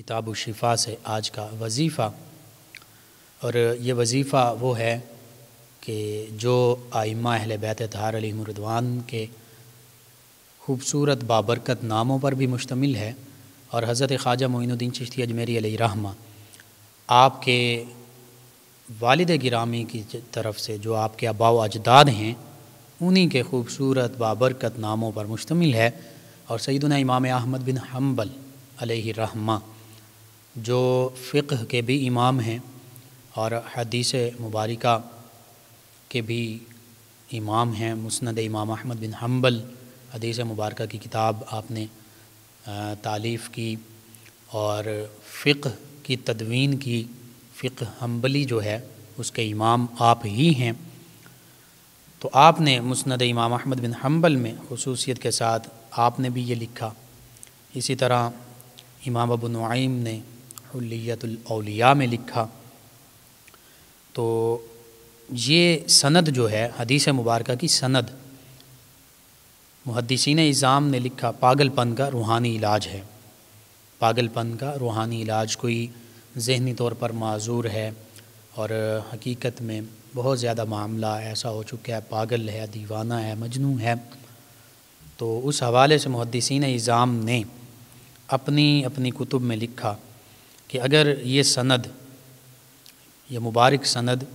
किताब शिफा से आज का वजीफ़ा और ये वजीफ़ा वो है कि जो आइमा अहल बैत तहार अली मुरदवान के खूबसूरत बाबरकत नामों पर भी मुश्तमिल है और हज़रत ख्वाजा मोइनुद्दीन चिश्ती अजमेरी रहमा आपके वालद गिरामी की तरफ से जो आपके अबाव अजदाद हैं उन्हीं के खूबसूरत बाबरकत नामों पर मुश्तमिल है और सईदना इमाम अहमद बिन हम्बल रहमा जो फ़िक्र के भी इमाम हैं और हदीस मुबारक के भी इमाम हैं मुस्ंद इमाम अहमद बिन हम्बल हदीस मुबारक की किताब आपने तालीफ़ की और फ़िक्र की तदवीन की फ़िक्र हम्बली जो है उसके इमाम आप ही हैं तो आपने मुस्ंद इमाम अहमद बिन हम्बल में खसूसियत के साथ आपने भी ये लिखा इसी तरह इमाम अबू नईम ने हलियातुलौलिया में लिखा तो ये सनद जो है हदीस मुबारक की सनद मुहदसिन इज़ाम ने लिखा पागलपन का रूहानी इलाज है पागलपन का रूहानी इलाज कोई जहनी तौर पर माजूर है और हकीकत में बहुत ज़्यादा मामला ऐसा हो चुका है पागल है दीवाना है मजनू है तो उस हवाले से मुहदसिन इज़ाम ने अपनी अपनी कुतुब में लिखा कि अगर ये सनद ये मुबारक सनद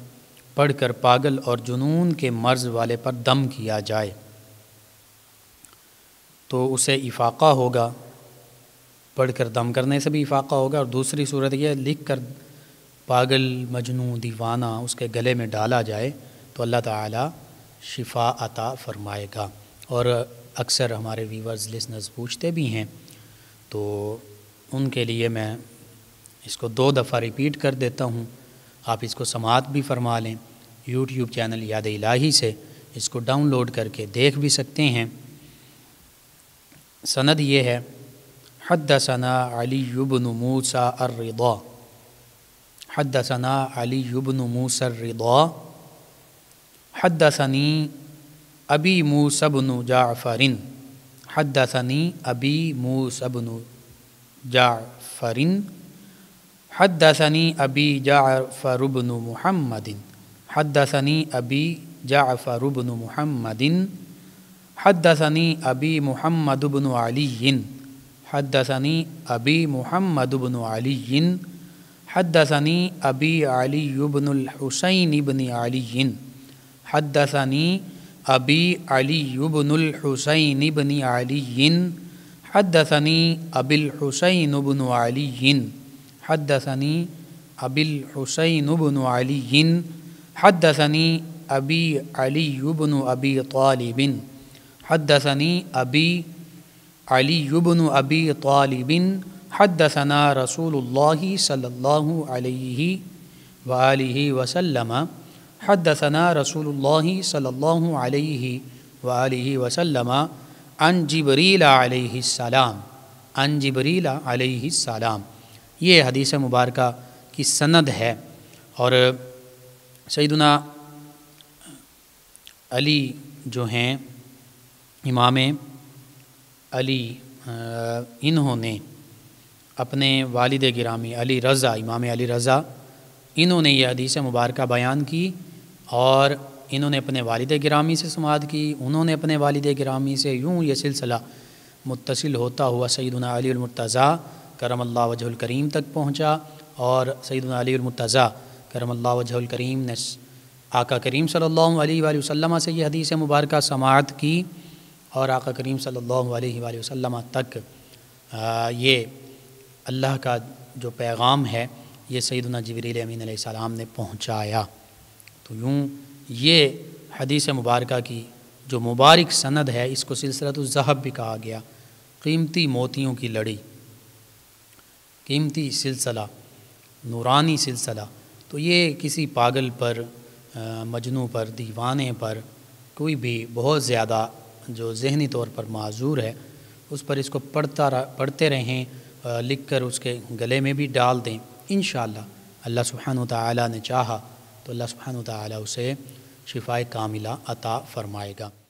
पढ़कर पागल और जुनून के मर्ज़ वाले पर दम किया जाए तो उसे इफाक़ा होगा पढ़कर दम करने से भी इफाक़ा होगा और दूसरी सूरत यह लिख कर पागल मजनू दीवाना उसके गले में डाला जाए तो अल्लाह ताला शिफा अता फरमाएगा और अक्सर हमारे व्यूवर्स लिसनर्स पूछते भी हैं तो उनके लिए मैं इसको दो दफ़ा रिपीट कर देता हूँ आप इसको समात भी फरमा लें यूट्यूब चैनल याद इलाही से इसको डाउनलोड करके देख भी सकते हैं सनद ये है हद सना अली युबन मूसा अर्रिदा हद सना अली युबन मूसर्रिदा हद सनी अबी मूसबन जाफ़रिन हद सनी अबी मूसबन जाफ़रिन حدثني أبي جعفر بن محمد حدثني أبي جعفر بن محمد حدثني أبي محمد بن علي حدثني أبي محمد بن علي حدثني أبي علي بن الحسين بن علي حدثني أبي علي بن الحسين بن علي حدثني أبي الحسين بن علي حدثني أبي الحسين بن علي حدثني أبي علي بن أبي طالب حدثني أبي علي بن أبي طالب حدثنا رسول الله صلى الله عليه وآله وسلم حدثنا رسول الله صلى الله عليه وآله وسلم عن جبريل عليه السلام عن جبريل عليه السلام ये हदीस मुबारक की सनद है और सईदना अली जो हैं इमाम अली इन्होंने अपने वालिद गिरामी अली रज़ा इमाम अली रज़ा इन्होंने ये हदीस मुबारक बयान की और इन्होंने अपने वालिद गिरामी से समाद की उन्होंने अपने वालिद गिरामी से यूँ ये सिलसिला मुतसिल होता हुआ सईदना अली अलमरतज़ा करम अल्लाह वजहुल करीम तक पहुँचा और सईदना अलीमतज़ा करम अल्लाह वजहुल करीम ने आका करीम सल्लल्लाहु अलैहि वसल्लम से यह हदीस मुबारक समात की और आका करीम सल्लल्लाहु अलैहि वसल्लम तक ये अल्लाह का जो पैगाम है ये सईदना जबरील अमीन सलाम ने पहुँचाया तो यूँ ये हदीस मुबारक की जो मुबारक सनद है इसको सिलसिला तो ज़हब भी कहा गया कीमती मोतियों की लड़ी कीमती सिलसिला नूरानी सिलसिला तो ये किसी पागल पर मजनू पर दीवाने पर कोई भी बहुत ज़्यादा जो जहनी तौर पर माजूर है उस पर इसको पढ़ता पढ़ते रहें लिख कर उसके गले में भी डाल दें इन अल्लाह सुबहान तला ने चाहा तो अल्लाह सुबहान तला उसे कामिला अता फ़रमाएगा